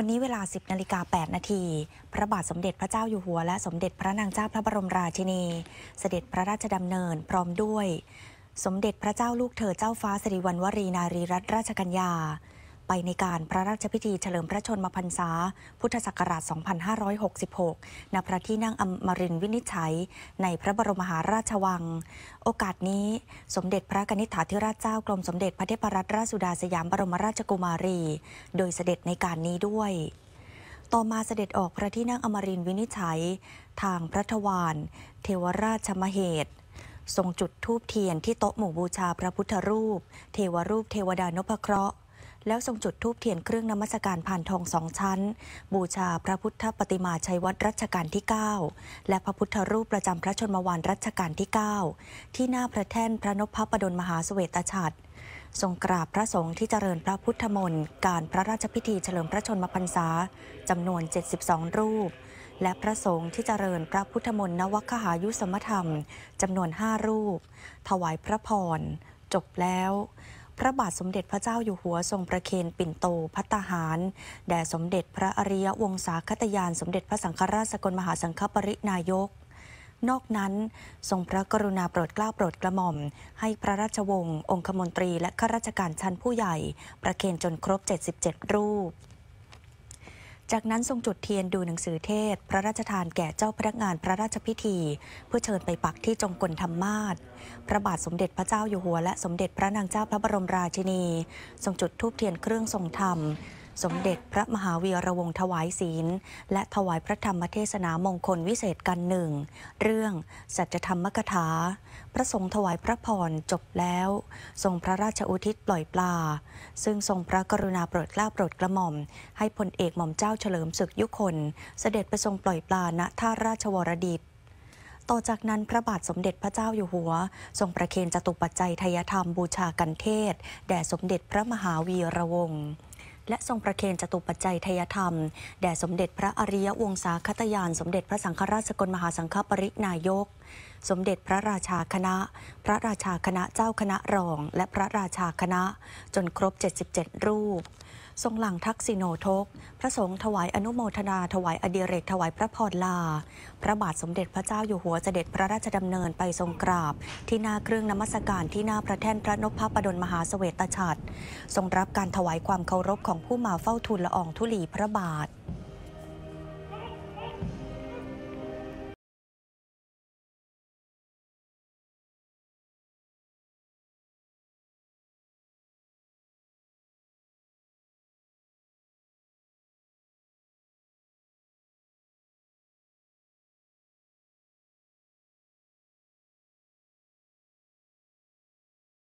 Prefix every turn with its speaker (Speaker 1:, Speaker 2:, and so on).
Speaker 1: วันนี้เวลา 10 นาฬิกา 8 นาที พระบาทสมเด็จพระเจ้าอยู่หัวและสมเด็จพระนางเจ้าพระบรมราชินี เสด็จพระราชดำเนิน พร้อมด้วย สมเด็จพระเจ้าลูกเธอเจ้าฟ้าสิริวัณวรี นารีรัตนราชกัญญาไปในการพระราชพิธีเฉลิมพระชนมพรรษา พุทธศักราช 2566 ณ พระที่นั่งอมรินวินิจฉัย ในพระบรมหาราชวัง โอกาสนี้สมเด็จพระนิธิถาธิราชเจ้ากรมสมเด็จพระเทพรัตนราชสุดาสยามบรมราชกุมารี โดยเสด็จในการนี้ด้วย ต่อมาเสด็จออกพระที่นั่งอมรินวินิจฉัย ทางพระทวารเทวราชมเหตุทรงจุดธูปเทียนที่โต๊ะหมู่บูชาพระพุทธรูป เทวรูป เทวดานพเคราะห์แล้วทรงจุดธูปเทียนเครื่องนมัสการผ่านทองสองชั้น บูชาพระพุทธปฏิมาชัยวัดรัชกาลที่ 9 และพระพุทธรูปประจำพระชนมวานรัชกาลที่ 9 ที่หน้าพระแท่นพระนพพระประดลมหาสเวตฉัตรทรงกราบพระสงฆ์ที่เจริญพระพุทธมนต์การพระราชพิธีเฉลิมพระชนมพรรษาจำนวน72รูปและพระสงฆ์ที่เจริญพระพุทธมนต์นวัคหายุสมธรรมจำนวน 5 รูป ถวายพระพรจบแล้วพระบาทสมเด็จพระเจ้าอยู่หัวทรงประเคนปิ่นโตพัตหารแด่สมเด็จพระอริยวงศาคตยานสมเด็จพระสังฆราชสกลมหาสังฆปรินายก นอกนั้น ทรงพระกรุณาโปรดเกล้าโปรดกระหม่อม ให้พระราชวงศ์องคมนตรีและข้าราชการชั้นผู้ใหญ่ ประเคนจนครบ 77 รูปจากนั้นทรงจุดเทียนดูหนังสือเทศ พระราชทานแก่เจ้าพนักงานพระราชพิธี เพื่อเชิญไปปักที่จงกลธรรมาศพระบาทสมเด็จพระเจ้าอยู่หัวและสมเด็จพระนางเจ้าพระบรมราชินีทรงจุดทูปเทียนเครื่องทรงธรรมสมเด็จพระมหาวีระวงศ์ถวายศีล และถวายพระธรรมเทศนามงคลวิเศษกันหนึ่งเรื่อง สัจธรรมกถาพระสงฆ์ถวายพระพรจบแล้ว ทรงพระราชอุทิศปล่อยปลา ซึ่งทรงพระกรุณาโปรดเกล้าโปรดกระหม่อม ให้พลเอกหม่อมเจ้าเฉลิมศึกยุคนเสด็จไปทรงปล่อยปลาณท่าราชวรดิตต่อจากนั้นพระบาทสมเด็จพระเจ้าอยู่หัว ทรงประเคนจตุปัจจัยทยธรรมบูชากันเทศแด่สมเด็จพระมหาวีระวงศ์และทรงประเคนจตุปัจจัยทยธรรม แด่สมเด็จพระอริยวงศาคตยาน สมเด็จพระสังฆราชสกลมหาสังฆปรินายกสมเด็จพระราชาคณะ พระราชาคณะเจ้าคณะรองและพระราชาคณะ จนครบ 77 รูป ทรงหลังทักษิโนทก พระสงฆ์ถวายอนุโมทนาถวายอดีเรกถวายพระพรลา พระบาทสมเด็จพระเจ้าอยู่หัวเสด็จพระราชดำเนินไปทรงกราบ ที่หน้าเครื่องนมัสการที่หน้าพระแท่นพระนพพระประดลมหาสเสวตฉัตรทรงรับการถวายความเคารพของผู้มาเฝ้าทูลละอองธุลีพระบาท